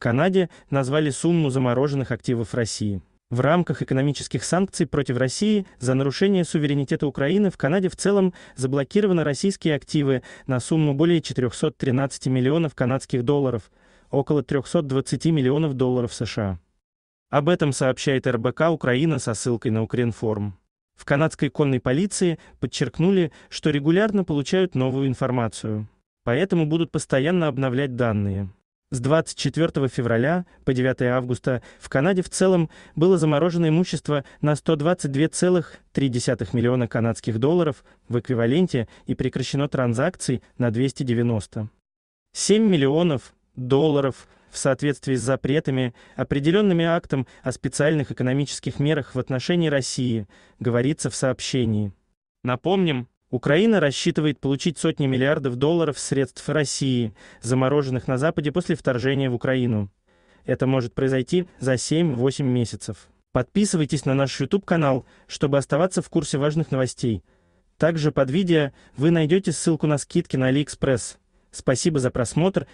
Канаде назвали сумму замороженных активов России. В рамках экономических санкций против России за нарушение суверенитета Украины в Канаде в целом заблокированы российские активы на сумму более 413 миллионов канадских долларов, около 320 миллионов долларов США. Об этом сообщает РБК Украина со ссылкой на Укринформ. В канадской конной полиции подчеркнули, что регулярно получают новую информацию, поэтому будут постоянно обновлять данные. С 24 февраля по 9 августа в Канаде в целом было заморожено имущество на 122,3 миллиона канадских долларов в эквиваленте и прекращено транзакции на 290. 7 миллионов долларов в соответствии с запретами, определенными актом о специальных экономических мерах в отношении России, говорится в сообщении. Напомним, Украина рассчитывает получить сотни миллиардов долларов средств России, замороженных на Западе после вторжения в Украину. Это может произойти за 7-8 месяцев. Подписывайтесь на наш YouTube-канал, чтобы оставаться в курсе важных новостей. Также под видео вы найдете ссылку на скидки на AliExpress. Спасибо за просмотр